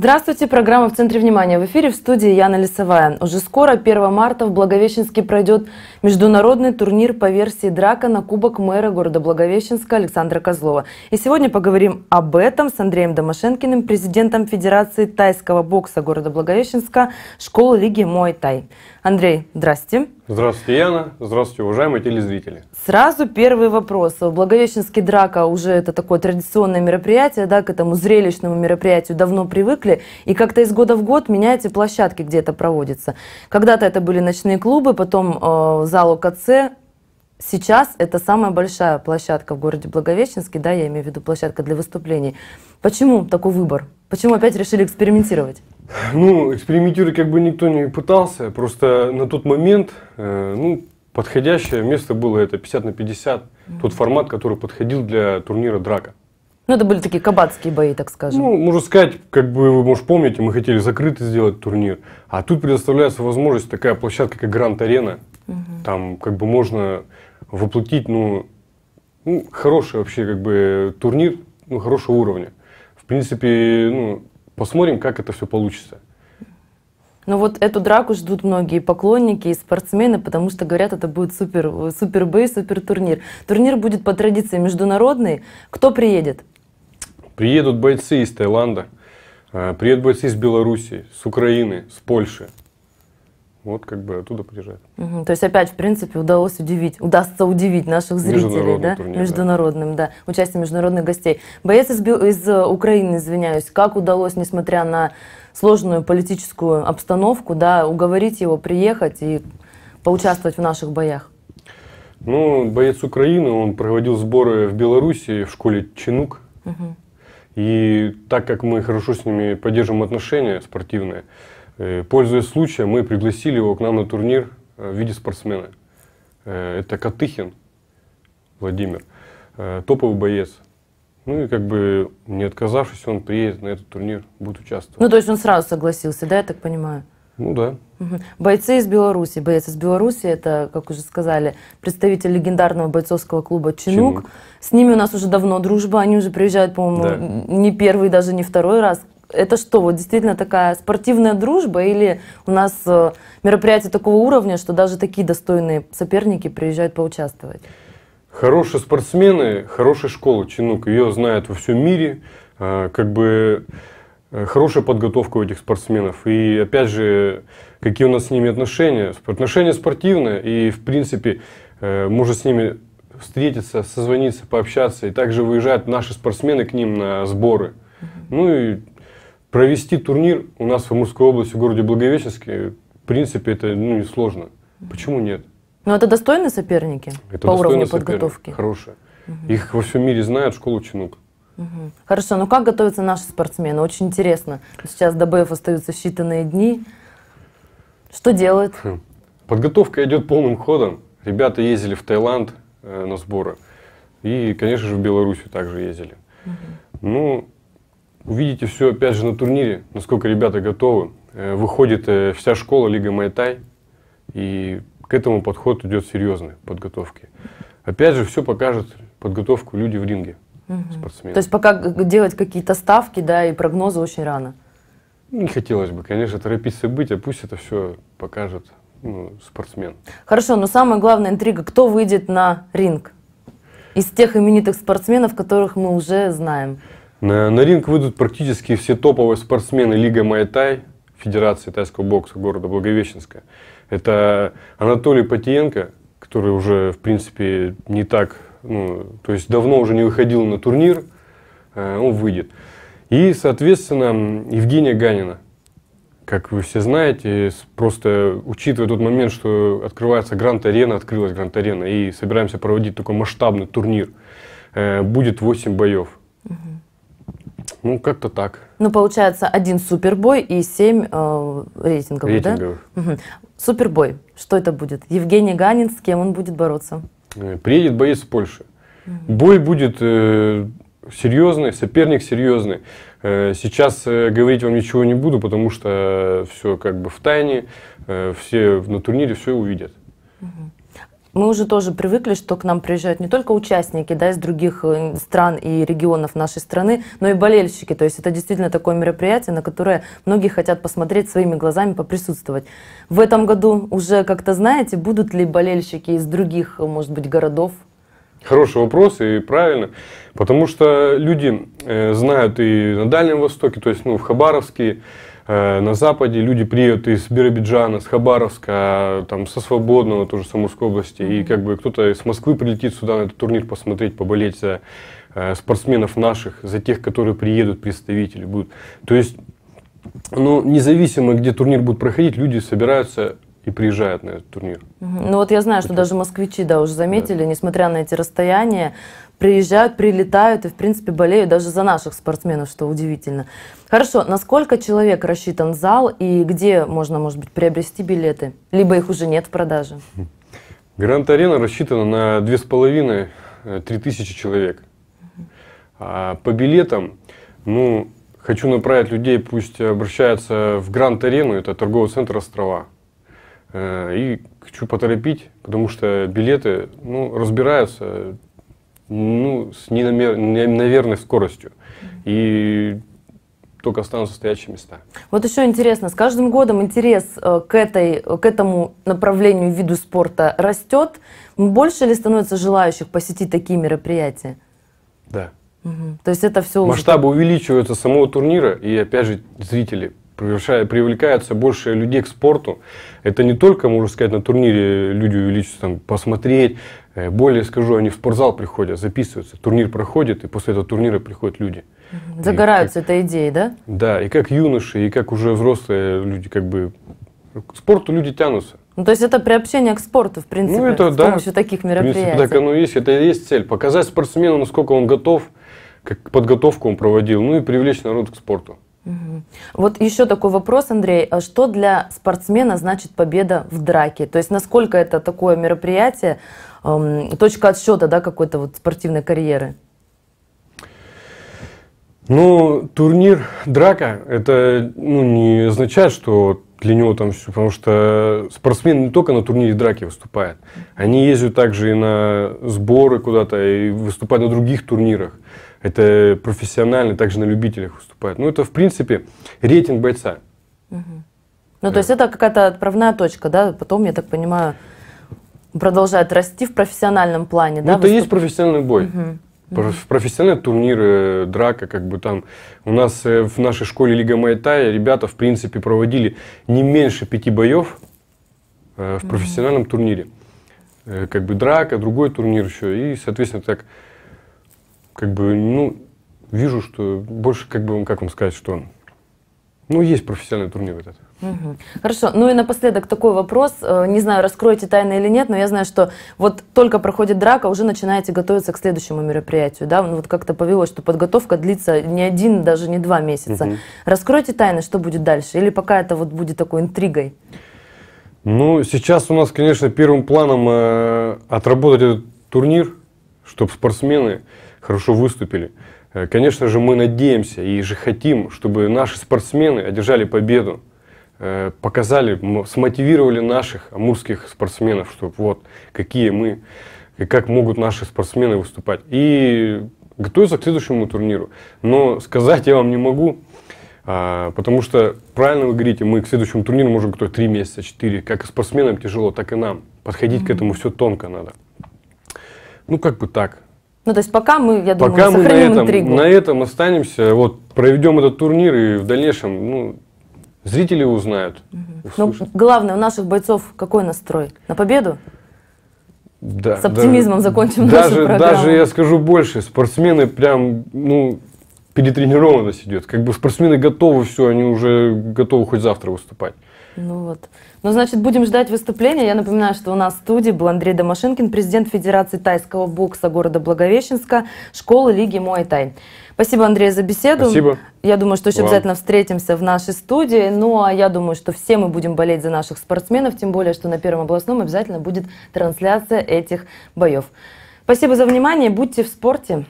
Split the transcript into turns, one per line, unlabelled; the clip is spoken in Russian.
Здравствуйте, программа «В центре внимания». В эфире в студии Яна Лисовая. Уже скоро, 1 марта, в Благовещенске пройдет международный турнир по версии драка на Кубок мэра города Благовещенска Александра Козлова. И сегодня поговорим об этом с Андреем Домашенкиным, президентом Федерации тайского бокса города Благовещенска, школы лиги «Мой Тай». Андрей, здрасте.
Здравствуйте, Яна. Здравствуйте, уважаемые телезрители.
Сразу первый вопрос. Благовещенский драка уже это такое традиционное мероприятие, да, к этому зрелищному мероприятию давно привыкли, и как-то из года в год меняются площадки, где это проводится. Когда-то это были ночные клубы, потом э, зал ОКЦ, Сейчас это самая большая площадка в городе Благовещенске, да, я имею в виду площадка для выступлений. Почему такой выбор? Почему опять решили экспериментировать?
Ну, экспериментировать как бы никто не пытался. Просто на тот момент, э, ну, подходящее место было это 50 на 50. Mm-hmm. Тот формат, который подходил для турнира «Драка».
Ну, это были такие кабацкие бои, так скажем. Ну,
можно сказать, как бы вы, может, помните, мы хотели закрытый сделать турнир. А тут предоставляется возможность, такая площадка, как Гранд-Арена. Угу. Там как бы можно воплотить, ну, ну, хороший вообще как бы турнир, ну, хорошего уровня. В принципе, ну, Посмотрим, как это все получится.
Ну вот эту драку ждут многие поклонники и спортсмены, потому что говорят, это будет супер, супер бей, супер турнир. Турнир будет по традиции международный. Кто приедет?
Приедут бойцы из Таиланда, э, приедут бойцы из Беларуси, с Украины, с Польши, вот как бы оттуда приезжают.
Угу. То есть опять, в принципе, удалось удивить, удастся удивить наших зрителей, да? Турнир, Международным, да. да, участием международных гостей. Боец из, из э, Украины, извиняюсь, как удалось, несмотря на сложную политическую обстановку, да, уговорить его приехать и поучаствовать в наших боях?
Ну, боец Украины, он проводил сборы в Беларуси в школе Чинук. Угу. И так как мы хорошо с ними поддерживаем отношения спортивные, Э, пользуясь случаем, мы пригласили его к нам на турнир э, в виде спортсмена. Э, это Катыхин Владимир, топовый боец. Ну и как бы не отказавшись, он приедет на этот турнир, будет участвовать.
Ну то есть он сразу согласился, да, я так понимаю? Ну да. Угу. Бойцы из Беларуси. Боец из Беларуси это, как уже сказали, представитель легендарного бойцовского клуба «Чинук». «Чинук». С ними у нас уже давно дружба. Они уже приезжают, по-моему, да. не первый, даже не второй раз это что, вот действительно такая спортивная дружба или у нас э, мероприятие такого уровня, что даже такие достойные соперники приезжают поучаствовать?
Хорошие спортсмены, хорошая школа Чинук, ее знают во всем мире, а, как бы э, хорошая подготовка у этих спортсменов. И опять же, какие у нас с ними отношения. Отношения спортивные, и в принципе, э, можно с ними встретиться, созвониться, пообщаться. И также выезжают наши спортсмены к ним на сборы. Ну и провести турнир у нас в Амурской области, в городе Благовещенске, в принципе, это ну, несложно. Почему нет?
Ну это достойные соперники это по уровню подготовки?
хорошие. Угу. Их во всем мире знают, школу чинут.
Угу. Хорошо, ну как готовятся наши спортсмены? Очень интересно. Сейчас до БФ остаются считанные дни. Что делают?
Хм. Подготовка идет полным ходом. Ребята ездили в Таиланд э, на сборы. И, конечно же, в Белоруссию также ездили. Угу. Ну, Увидите все, опять же, на турнире, насколько ребята готовы. Э, выходит э, вся школа Лига Майтай, и к этому подход идет серьезный подготовки. Опять же, все покажет подготовку люди в ринге, угу. спортсмены. То есть пока
делать какие-то ставки, да, и прогнозы очень рано.
Ну, не хотелось бы, конечно, торопить события, пусть это все покажет ну, спортсмен.
Хорошо, но самая главная интрига, кто выйдет на ринг из тех именитых спортсменов, которых мы уже знаем?
На, на ринг выйдут практически все топовые спортсмены Лига Майтай, Федерации тайского бокса города Благовещенска. Это Анатолий Патиенко, который уже, в принципе, не так, ну, то есть давно уже не выходил на турнир, э, он выйдет. И, соответственно, Евгения Ганина. Как вы все знаете, просто учитывая тот момент, что открывается Гранд-арена, открылась Гранд-арена, и собираемся проводить такой масштабный турнир, э, будет 8 боев. Угу. Ну, как-то так.
Ну, получается, один супербой и семь э, рейтинговых, да? Угу. Супербой. Что это будет? Евгений Ганин, с кем он будет бороться?
Э, приедет боец Польши. Угу. Бой будет э, серьезный, соперник серьезный. Э, сейчас э, говорить вам ничего не буду, потому что все как бы в тайне. Э, все на турнире все увидят.
Угу мы уже тоже привыкли, что к нам приезжают не только участники да, из других э, стран и регионов нашей страны, но и болельщики. То есть это действительно такое мероприятие, на которое многие хотят посмотреть своими глазами, поприсутствовать. В этом году уже как-то знаете, будут ли болельщики из других, э, может быть, городов?
Хороший вопрос и правильно, потому что люди э, знают и на Дальнем Востоке, то есть ну, в Хабаровске, Э, на Западе люди приедут из Биробиджана, с Хабаровска, там, со Свободного, тоже Самурской области, и как бы кто-то из Москвы прилетит сюда на этот турнир посмотреть, поболеть за э, спортсменов наших, за тех, которые приедут, представители будут. То есть, ну, независимо, где турнир будет проходить, люди собираются и приезжают на этот турнир.
Ну вот я знаю, что даже москвичи, да, уже заметили, да. несмотря на эти расстояния, приезжают, прилетают и, в принципе, болеют даже за наших спортсменов, что удивительно. Хорошо, насколько человек рассчитан зал и где можно, может быть, приобрести билеты? Либо их уже нет в продаже?
Гранд-арена рассчитана на 2,5-3 э, тысячи человек. А по билетам, ну, хочу направить людей, пусть обращаются в Гранд-арену, это торговый центр «Острова». Э, и хочу поторопить, потому что билеты ну, разбираются ну, с ненаверной скоростью. И только останутся стоящие места.
Вот еще интересно, с каждым годом интерес э, к, этой, к этому направлению виду спорта растет. Больше ли становится желающих посетить такие мероприятия? Да. Угу. То есть это все... Масштабы
уже... увеличиваются самого турнира, и опять же зрители привлекается больше людей к спорту. Это не только, можно сказать, на турнире люди увеличиваются, там, посмотреть. Э, более скажу, они в спортзал приходят, записываются. Турнир проходит, и после этого турнира приходят люди.
Загораются и, этой идеей, да?
Да, и как юноши, и как уже взрослые люди, как бы к спорту люди тянутся.
Ну, то есть это приобщение к спорту, в принципе, ну, это, с да, помощью таких мероприятий. В принципе, так
оно и есть. Это и есть цель. Показать спортсмену, насколько он готов, как подготовку он проводил, ну и привлечь народ к спорту.
Вот еще такой вопрос, Андрей. А что для спортсмена значит победа в драке? То есть насколько это такое мероприятие, точка отсчета да, какой-то вот спортивной карьеры?
Ну, турнир драка, это ну, не означает, что для него там все, потому что спортсмены не только на турнире драки выступают, они ездят также и на сборы куда-то и выступают на других турнирах это профессионально, также на любителях выступает. Ну, это, в принципе, рейтинг бойца.
Угу. Ну, да. то есть это какая-то отправная точка, да? Потом, я так понимаю, продолжает расти в профессиональном плане, ну, да? Это выступ... есть
профессиональный бой.
Угу.
Профессиональные турниры, драка, как бы там. У нас э, в нашей школе Лига Майтая ребята, в принципе, проводили не меньше пяти боев э, в профессиональном турнире. Э, как бы драка, другой турнир еще. И, соответственно, так как бы, ну, вижу, что больше, как бы, как вам сказать, что, ну, есть профессиональный турнир этот.
Угу. Хорошо. Ну и напоследок такой вопрос. Э, не знаю, раскроете тайны или нет, но я знаю, что вот только проходит драка, уже начинаете готовиться к следующему мероприятию. Да? Ну, вот как-то повелось, что подготовка длится не один, даже не два месяца. Угу. Раскройте тайны, что будет дальше? Или пока это вот будет такой интригой?
Ну, сейчас у нас, конечно, первым планом э, отработать этот турнир, чтобы спортсмены хорошо выступили. Э, конечно же, мы надеемся и же хотим, чтобы наши спортсмены одержали победу, э, показали, смотивировали наших амурских спортсменов, чтобы вот какие мы и как могут наши спортсмены выступать. И готовиться к следующему турниру. Но сказать я вам не могу, а, потому что, правильно вы говорите, мы к следующему турниру можем готовить 3 месяца, 4. Как и спортсменам тяжело, так и нам. Подходить mm-hmm. к этому все тонко надо. Ну, как бы так.
Ну, то есть пока мы, я думаю, пока мы на этом, интригу. на
этом останемся, вот, проведем этот турнир и в дальнейшем, ну, зрители узнают.
Угу. Ну, главное, у наших бойцов какой настрой? На победу?
Да, С оптимизмом даже, закончим даже, нашу программу. Даже я скажу больше, спортсмены прям, ну, перетренированность идет. Как бы спортсмены готовы все, они уже готовы хоть завтра выступать.
Ну вот. Ну, значит, будем ждать выступления. Я напоминаю, что у нас в студии был Андрей Домашенкин, президент Федерации тайского бокса города Благовещенска, школы Лиги Муай-Тай. Спасибо, Андрей, за беседу. Спасибо. Я думаю, что еще Вам. обязательно встретимся в нашей студии. Ну, а я думаю, что все мы будем болеть за наших спортсменов, тем более, что на Первом областном обязательно будет трансляция этих боев. Спасибо за внимание. Будьте в спорте.